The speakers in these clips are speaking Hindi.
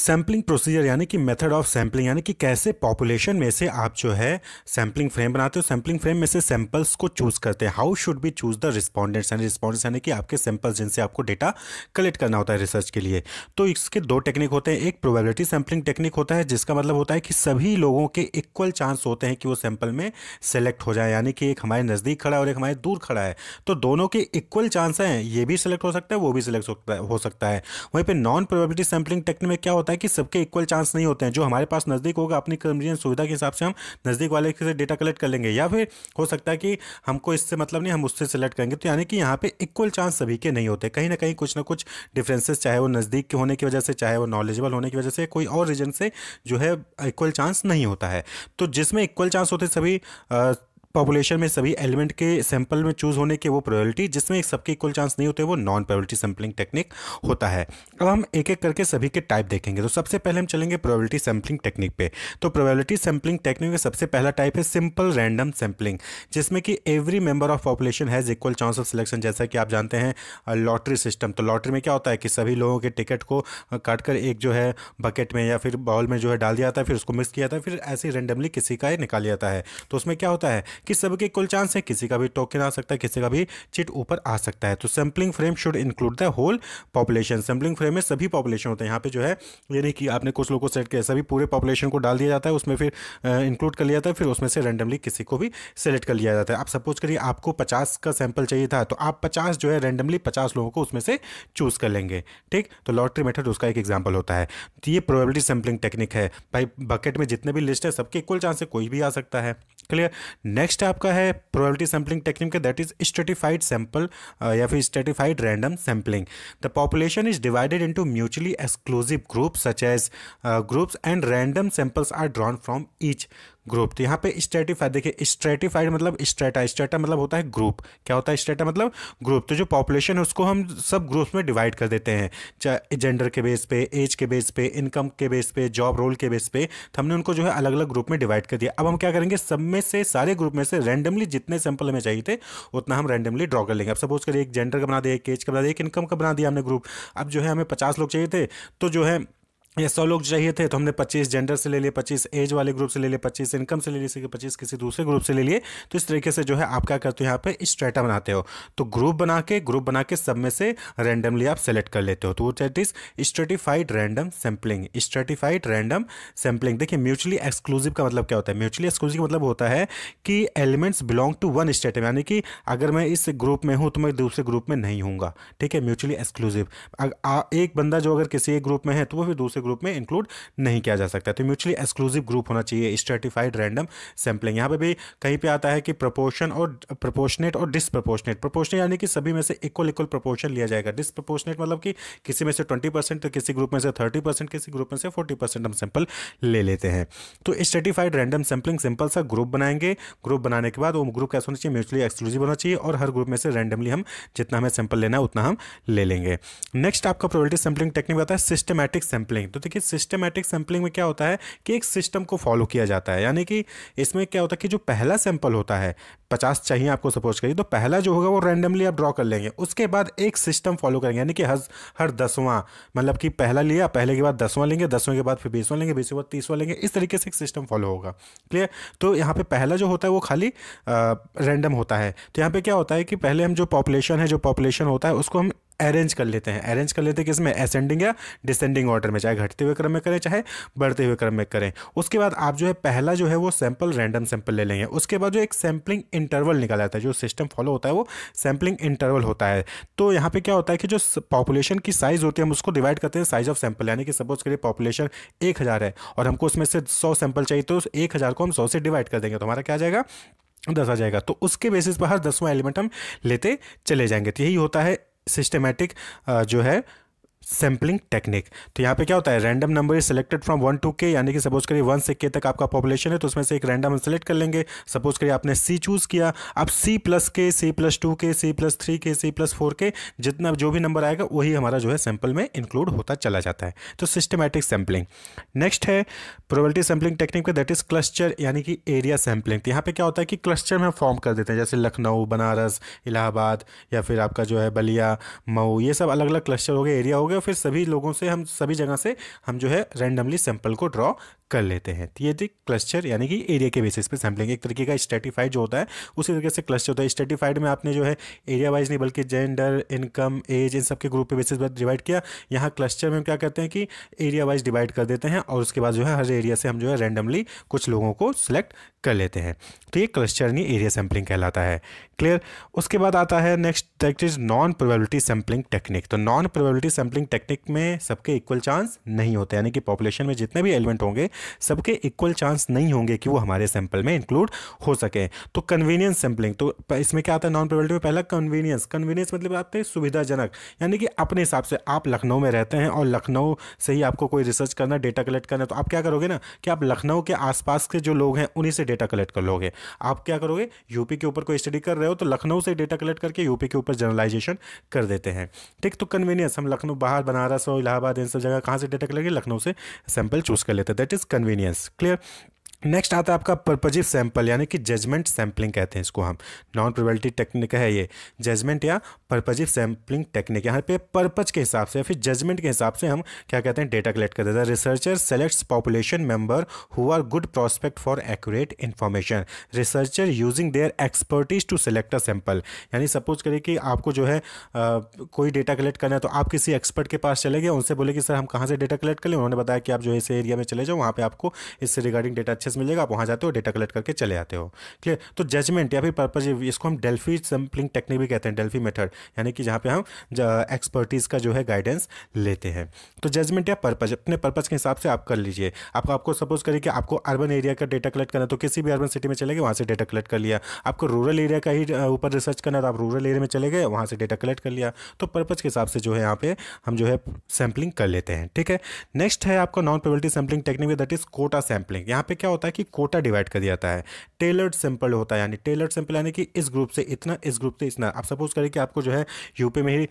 सैम्पलिंग प्रोसीजर यानी कि मेथड ऑफ सैम्पलिंग यानी कि कैसे पॉपुलेशन में से आप जो है सैम्पलिंग फ्रेम बनाते हो सैम्पलिंग फ्रेम में से सैम्पल्स को चूज करते हैं how should be choose the respondents यानी रिस्पॉन्डेंट्स यानी कि आपके सैम्पल्स जिनसे आपको डेटा कलेक्ट करना होता है रिसर्च के लिए तो इसके दो टेक्निक होते हैं एक प्रोबेबिलिटी सैम्पलिंग टेक्निक होता है जिसका मतलब होता है कि सभी लोगों के इक्वल चांस होते हैं कि वो सैंपल में सेलेक्ट हो जाए यानी कि एक हमारे नज़दीक खड़ा है और एक हमारे दूर खड़ा है तो दोनों के इक्वल चांस हैं ये भी सिलेक्ट हो सकता है वो भी सिलेक्ट हो सकता है वहीं पर नॉन प्रोबेबिलिटी सैम्पलिंग टेक्निक में क्या होता है कि सबके इक्वल चांस नहीं होते हैं जो हमारे पास नज़दीक होगा अपनी कन्वीनियंस सुविधा के हिसाब से हम नज़दीक वाले से डेटा कलेक्ट कर लेंगे या फिर हो सकता है कि हमको इससे मतलब नहीं हम उससे सेलेक्ट करेंगे तो यानी कि यहाँ पे इक्वल चांस सभी के नहीं होते कहीं ना कहीं कुछ ना कुछ डिफ्रेंसेस चाहे वो नज़दीक के होने की वजह से चाहे वो नॉलेजेबल होने की वजह से कोई और रीजन से जो है इक्वल चांस नहीं होता है तो जिसमें इक्वल चांस होते सभी पॉपुलेशन में सभी एलिमेंट के सैंपल में चूज़ होने के वो प्रोबेबिलिटी जिसमें सबके इक्वल चांस नहीं होते वो नॉन प्रोबेबिलिटी सैम्पलिंग टेक्निक होता है अब हम एक एक करके सभी के टाइप देखेंगे तो सबसे पहले हम चलेंगे प्रोबेबिलिटी सैम्पलिंग टेक्निक पे तो प्रोबेबिलिटी सैम्पलिंग टेक्निक में सबसे पहला टाइप है सिंपल रैंडम सैम्पलिंग जिसमें कि every member of population has equal chance of selection जैसा कि आप जानते हैं लॉटरी सिस्टम तो लॉटरी में क्या होता है कि सभी लोगों के टिकट को काट कर एक जो है बकेट में या फिर बॉल में जो है डाल दिया जाता है फिर उसको मिक्स किया जाता है फिर ऐसे ही रेंडमली किसी का निकाल जाता है तो उसमें क्या होता है कि सबके कुल चांस है किसी का भी टोकन आ सकता है किसी का भी चिट ऊपर आ सकता है तो sampling frame should include the whole population sampling frame में सभी पॉपुलेशन होते हैं यहाँ पे जो है ये नहीं कि आपने कुछ लोगों को सेलेक्ट किया सभी पूरे पॉपुलेशन को डाल दिया जाता है उसमें फिर इंक्लूड कर लिया जाता है फिर उसमें से रैंडमली किसी को भी सेलेक्ट कर लिया जाता है आप सपोज करिए आपको पचास का सैंपल चाहिए था तो आप पचास जो है रैंडमली पचास लोगों को उसमें से चूज़ कर लेंगे ठीक तो लॉटरी मेथड उसका एक एग्जाम्पल होता है तो ये प्रोबेबिलिटी सैम्पलिंग टेक्निक है भाई बकेट में जितने भी लिस्ट है सबके इक्वल चांस से कोई भी आ सकता है क्लियर नेक्स्ट आपका है probability sampling technique that is stratified sample या फिर stratified random sampling the population is divided into mutually exclusive group such as groups and random samples are drawn from each group तो यहाँ पे स्ट्रेटिफाइड देखिए स्ट्रेटिफाइड मतलब स्ट्रेटा स्ट्रेटा मतलब होता है ग्रुप क्या होता है स्ट्रेटा मतलब ग्रुप तो जो पॉपुलेशन है उसको हम सब ग्रुप्स में डिवाइड कर देते हैं चाहे जेंडर के बेस पे एज के बेस पे इनकम के बेस पे जॉब रोल के बेस पे तो हमने उनको जो है अलग अलग ग्रुप में डिवाइड कर दिया अब हम क्या करेंगे सब में से सारे ग्रुप में से रैंडमली जितने सैंपल हमें चाहिए थे उतना हम रैंडमली ड्रॉ कर लेंगे अब सपोज करिए एक जेंडर का बना दिया एक एज का बना दिया एक इनकम का बना दिया हमने ग्रुप अब जो है हमें पचास लोग चाहिए थे तो जो है ये सौ लोग चाहिए थे तो हमने पच्चीस जेंडर से ले लिए पच्चीस एज वाले ग्रुप से ले लिए पच्चीस इनकम से ले लिए पच्चीस किसी दूसरे ग्रुप से ले लिए तो इस तरीके से जो है आप क्या करते हो यहाँ पे स्ट्रेटा बनाते हो तो ग्रुप बना के ग्रुप बना के सब में से रैंडमली आप सेलेक्ट कर लेते हो तो वो that is stratified random sampling stratified random sampling देखिए म्यूचुअली एक्सक्लूसिव का मतलब क्या होता है म्यूचुअली एक्सक्लूसिव का मतलब होता है कि elements belong to one stratum यानी कि अगर मैं इस ग्रुप में हूँ तो मैं दूसरे ग्रुप में नहीं हूँगा ठीक है म्यूचुअली एक्सक्लूसिव एक बंदा जो अगर किसी एक ग्रुप में है तो वो फिर दूसरे ग्रुप में इंक्लूड नहीं किया जा सकता तो म्यूचुअली एक्सक्लूसिव ग्रुप होना चाहिए स्ट्रेटिफाइड रैंडम सैम्पलिंग यहाँ पे भी कहीं पे आता है कि प्रपोर्शन और प्रपोर्शनेट और डिसप्रपोर्शनेट प्रपोर्शनेट यानी कि सभी में से इक्वल इक्वल प्रपोर्शन लिया जाएगा डिसप्रपोर्शनेट मतलब कि किसी में से ट्वेंटी परसेंट तो किसी ग्रुप में से थर्टी परसेंट किसी ग्रुप में से फोर्टी परसेंट हम सैंपल ले लेते हैं तो स्ट्रेटिफाइड रैंडम सैम्पलिंग सिंपल सा ग्रुप बनाएंगे ग्रुप बनाने के बाद वो ग्रुप कैसे होना चाहिए म्यूचुअली एक्सक्लूसिव होना चाहिए और हर ग्रुप में से रैंडमली हम जितना हमें सैंपल लेना है उतना हम ले लेंगे नेक्स्ट आपका प्रोबेबिलिटी सैम्पलिंग टेक्निक बताया सिस्टमेटिक सिस्टमैटिक सैम्पलिंग तो देखिए सिस्टमेटिक सैम्पलिंग में क्या होता है कि एक सिस्टम को फॉलो किया जाता है यानी कि इसमें क्या होता है कि जो पहला सैंपल होता है पचास चाहिए आपको सपोज करिए तो पहला जो होगा वो रैंडमली आप ड्रॉ कर लेंगे उसके बाद एक सिस्टम फॉलो करेंगे यानी कि हर हर दसवां मतलब कि पहला लिया पहले के बाद दसवां लेंगे दसवें के बाद फिर बीसवां लेंगे बीसवें के बाद तीसवां लेंगे इस तरीके से एक सिस्टम फॉलो होगा क्लियर तो यहाँ पे पहला जो होता है वो खाली रैंडम होता है तो यहाँ पे क्या होता है कि पहले हम जो पॉपुलेशन है जो पॉपुलेशन होता है उसको हम अरेंज कर लेते हैं अरेंज कर लेते हैं कि इसमें असेंडिंग या डिसेंडिंग ऑर्डर में चाहे घटते हुए क्रम में करें चाहे बढ़ते हुए क्रम में करें उसके बाद आप जो है पहला जो है वो सैंपल रैंडम सैंपल ले लेंगे उसके बाद जो एक सैम्पलिंग इंटरवल निकाल जाता है जो सिस्टम फॉलो होता है वो सैम्पलिंग इंटरवल होता है तो यहाँ पर क्या होता है कि जो पॉपुलेशन की साइज़ होती है हम उसको डिवाइड करते हैं साइज़ ऑफ सैंपल यानी कि सपोज करिए पॉपुलेशन एक हज़ार है और हमको उसमें से सौ सैंपल चाहिए तो उस एक हज़ार को हम सौ से डिवाइड कर देंगे तो हमारा क्या जाएगा दस आ जाएगा तो उसके बेसिस पर हर दसवां एलिमेंट हम लेते चले जाएंगे तो यही होता है सिस्टमेटिक uh, जो है सैम्पलिंग टेक्निक तो यहाँ पे क्या होता है random number is selected from one two के यानी कि सपोज करिए वन से के तक आपका पॉपुलेशन है तो उसमें से एक रैंडम सेलेक्ट कर लेंगे सपोज करिए आपने सी चूज़ किया अब सी प्लस के सी प्लस टू के सी प्लस थ्री के सी प्लस फोर के जितना जो भी नंबर आएगा वही हमारा जो है सैम्पल में इंक्लूड होता चला जाता है तो सिस्टमैटिक सैम्पलिंग नेक्स्ट है प्रोबेबिलिटी सैम्पलिंग टेक्निक पे दैट इज़ क्लस्टर यानी कि एरिया सैम्पलिंग तो यहाँ पर क्या होता है कि क्लस्टर में हम फॉर्म कर देते हैं जैसे लखनऊ बनारस इलाहाबाद या फिर आपका जो है बलिया मऊ ये सब अलग अलग क्लस्टर हो गए एरिया हो गए गए और फिर सभी लोगों से हम सभी जगह से हम जो है रैंडमली सैंपल को ड्रॉ कर लेते हैं तो ये जी क्लस्टर यानी कि एरिया के बेसिस पे सैम्पलिंग एक तरीके का स्टेटिफाइड जो होता है उसी तरीके से क्लस्टर होता है स्टेटिफाइड में आपने जो है एरिया वाइज नहीं बल्कि जेंडर इनकम एज इन सब के ग्रुप पे बेसिस पर डिवाइड किया यहाँ क्लस्टर में हम क्या करते हैं कि एरिया वाइज डिवाइड कर देते हैं और उसके बाद जो है हर एरिया से हम जो है रैंडमली कुछ लोगों को सिलेक्ट कर लेते हैं तो ये क्लस्टर नहीं एरिया सैम्पलिंग कहलाता है क्लियर उसके बाद आता है next that is non probability sampling technique तो नॉन प्रोबेबिलिटी सैम्पलिंग टेक्निक में सबके इक्वल चांस नहीं होते यानी कि पॉपुलेशन में जितने भी एलिमेंट होंगे सबके इक्वल चांस नहीं होंगे कि वो हमारे सैंपल में इंक्लूड हो सके तो कन्वीनियंस सैंपलिंग तो इसमें क्या आता है नॉन प्रोबेबिलिटी में पहला कन्वीनियंस कन्वीनियंस मतलब आते हैं सुविधाजनक यानी कि अपने हिसाब से आप लखनऊ में रहते हैं और लखनऊ से ही आपको कोई रिसर्च करना डेटा कलेक्ट करना तो आप क्या करोगे ना कि आप लखनऊ के आसपास के जो लोग हैं उन्हीं से डेटा कलेक्ट कर लोगे आप क्या करोगे यूपी के ऊपर कोई स्टडी कर रहे हो तो लखनऊ से डेटा कलेक्ट करके यूपी के ऊपर जनरलाइजेशन कर देते हैं ठीक तो कन्वीनियंस हम लखनऊ बाहर बनारस और इलाहाबाद इन सब जगह कहाँ से डेटा कलेक्ट लखनऊ से सैंपल चूज़ कर लेते हैं that is convenience. Clear? Next आता है आपका पर्पजिव सैंपल यानी कि जजमेंट सैम्पलिंग कहते हैं इसको हम नॉन प्रोबेबिलिटी टेक्निक है ये जजमेंट या पर्पजिव सैम्पलिंग टेक्निक यहाँ पे पर्पज के हिसाब से फिर जजमेंट के हिसाब से हम क्या कहते हैं डेटा कलेक्ट कर देते हैं researcher selects population member who are good prospect for accurate information researcher using their expertise to select a sample यानी सपोज करें कि आपको जो है आ, कोई डेटा कलेक्ट करना है तो आप किसी एक्सपर्ट के पास चले गए उनसे बोले कि सर हम कहाँ से डेटा कलेक्ट कर लें उन्होंने बताया कि आप जो है इस एरिया में चले जाओ वहाँ पर आपको इससे रिगार्डिंग डेटा अच्छे एक्सेस मिलेगा आप वहाँ जाते हो डेटा कलेक्ट करके चले आते हो क्लियर तो जजमेंट या फिर पर्पज इसको हम डेल्फी सैम्पलिंग टेक्निक भी कहते हैं डेल्फी मेथड यानी कि जहाँ पे हम एक्सपर्टीज़ का जो है गाइडेंस लेते हैं तो जजमेंट या पर्पज अपने पर्पज़ के हिसाब से आप कर लीजिए आप, आपको सपोज करिए कि आपको अर्बन एरिया का डेटा कलेक्ट करना तो किसी भी अर्बन सिटी में चले गए वहाँ से डेटा कलेक्ट कर लिया आपको रूरल एरिया का ही ऊपर रिसर्च करना है तो आप रूरल एरिया में चले गए वहाँ से डेटा कलेक्ट कर लिया तो पर्पज़ के हिसाब से जो है यहाँ पे हम जो है सैम्पलिंग कर लेते हैं ठीक है नेक्स्ट है आपको non probability sampling technique that is quota sampling यहाँ पे क्या होता है कि कोटा डिवाइड कर दिया जाता है टेलर्ड सैंपल होता है यानी टेलर्ड सिंपल यानी कि इस ग्रुप से इतना इस ग्रुप से इतना आप सपोज करें कि आपको जो है यूपी में ही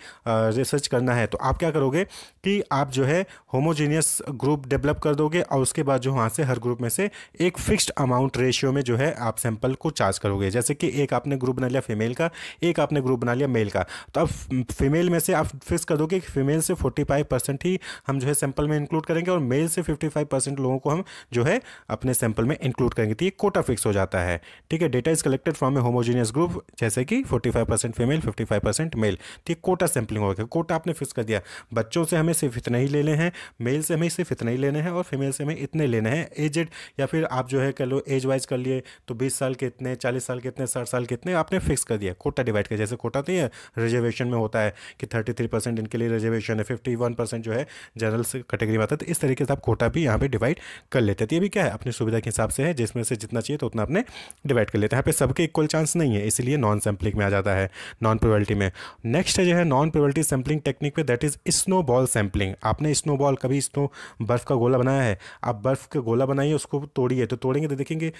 रिसर्च करना है तो आप क्या करोगे कि आप जो है होमोजीनियस ग्रुप डेवलप कर दोगे और उसके बाद जो वहाँ से हर ग्रुप में से एक फिक्स्ड अमाउंट रेशियो में जो है आप सैंपल को चार्ज करोगे जैसे कि एक आपने ग्रुप बना लिया फीमेल का एक आपने ग्रुप बना लिया मेल का तो अब फीमेल में से आप फिक्स कर दोगे कि फीमेल से फोर्टी फाइव परसेंट ही हम जो है सैंपल में इंक्लूड करेंगे और मेल से फिफ्टी फाइव परसेंट लोगों को हम जो है अपने सैंपल सैंपल में इंक्लूड करेंगे तो ये कोटा फिक्स हो जाता है ठीक है data is collected from a homogeneous group जैसे कि 45% फीमेल 55% मेल तो ये कोटा सैम्पलिंग हो गया कोटा आपने फिक्स कर दिया बच्चों से हमें सिर्फ इतना ही लेने हैं मेल से हमें सिर्फ इतना ही लेने हैं और फीमेल से हमें इतने लेने हैं एजेड या फिर आप जो है कह लो एज वाइज कर लिए तो बीस साल के इतने चालीस साल के इतने साठ साल के इतने आपने फिक्स कर दिया कोटा डिवाइड कर जैसे कोटा तो ये रिजर्वेशन में होता है कि थर्टी थ्री परसेंट इनके लिए रिजर्वेशन है फिफ्टी वन परसेंट जो है जनरल कैटेगरी में आता है तो इस तरीके से आप कोटा भी यहाँ पर डिवाइड कर लेते हैं तो ये भी क्या है अपनी सुविधा के हिसाब से है जिसमें से जितना चाहिए तो उतना अपने डिवाइड कर लेते हैं यहाँ पे सबके इक्वल चांस नहीं है इसलिए नॉन सैम्पलिंग में आ जाता है नॉन प्रोबेबिलिटी में नेक्स्ट है जो है नॉन प्रोबेबिलिटी सैम्पलिंग टेक्निक पे that is snowball sampling आपने स्नो बॉल कभी स्नो बर्फ़ का गोला बनाया है आप बर्फ़ का गोला बनाइए उसको तोड़िए तो तोड़ेंगे तो देखेंगे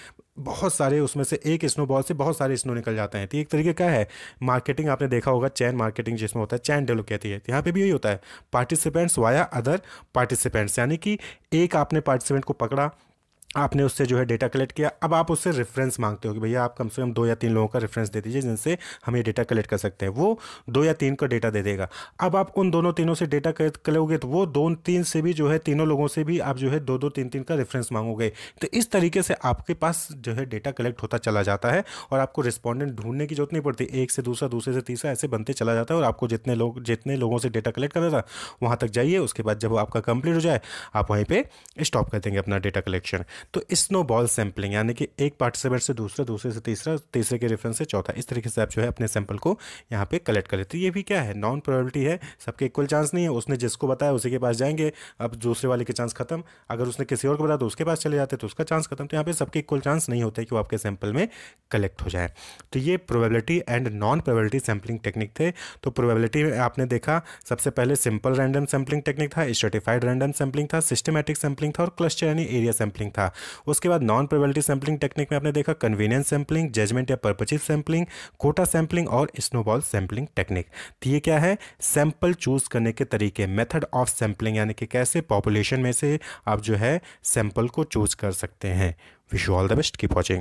बहुत सारे उसमें से एक स्नो बॉल से बहुत सारे स्नो निकल जाते हैं तो एक तरीके का है मार्केटिंग आपने देखा होगा चैन मार्केटिंग जिसमें होता है चैन डेवलप कहती है तो यहाँ पे भी यही होता है पार्टिसिपेंट्स वाया अदर पार्टिसिपेंट्स यानी कि एक आपने पार्टिसिपेंट को पकड़ा आपने उससे जो है डेटा कलेक्ट किया अब आप उससे रेफरेंस मांगते हो कि भैया आप कम से कम दो या तीन लोगों का रेफरेंस दे दीजिए जिनसे हम ये डेटा कलेक्ट कर सकते हैं वो दो या तीन का डेटा दे देगा अब आप उन दोनों तीनों से डेटा कलेक्ट करोगे तो वो दो तीन से भी जो है तीनों लोगों से भी आप जो है दो दो तीन तीन का रेफरेंस मांगोगे तो इस तरीके से आपके पास जो है डेटा कलेक्ट होता चला जाता है और आपको रिस्पॉन्डेंट ढूंढने की जरूरत नहीं पड़ती एक से दूसरा दूसरे से तीसरा ऐसे बनते चला जाता है और आपको जितने लोग जितने लोगों से डेटा कलेक्ट करना था वहाँ तक जाइए उसके बाद जब आपका कंप्लीट हो जाए आप वहीं पर स्टॉप कर देंगे अपना डेटा कलेक्शन तो स्नोबॉल सैम्पलिंग यानी कि एक पार्टिसिपेट से दूसरा दूसरे से तीसरा तीसरे के रेफरेंस से चौथा इस तरीके से आप जो है अपने सैंपल को यहाँ पे कलेक्ट कर तो ये भी क्या है नॉन प्रोबेबिलिटी है सबके इक्वल चांस नहीं है उसने जिसको बताया उसी के पास जाएंगे अब दूसरे वाले के चांस खत्म अगर उसने किसी और को बताया तो उसके पास चले जाते तो उसका चांस खत्म तो यहाँ पे सबके इक्वल चांस नहीं होते कि वो आपके सैम्पल में कलेक्ट हो जाए तो ये probability and non probability sampling technique थे तो प्रोबेबिलिटी में आपने देखा सबसे पहले सिंपल रैंडम सैम्पलिंग टेक्निक था स्टर्टिफाइड रैंडम सैम्पलिंग था सिस्टमेटिक सैम्पलिंग था और क्लस्टर यानी एरिया सैम्पलिंग था देखा उसके बाद नॉन प्रोबेबिलिटी सैम्पलिंग टेक्निक में आपने देखा कन्वीनियंस सैम्पलिंग जजमेंट या पर्पचिव सैम्पलिंग कोटा सैम्पलिंग और स्नोबॉल सैम्पलिंग टेक्निक तो ये क्या है सैम्पल चूज करने के तरीके मेथड ऑफ सैम्पलिंग यानी कि कैसे पॉपुलेशन में से आप जो है सैम्पल को चूज कर सकते हैं wish you all the best की वॉचिंग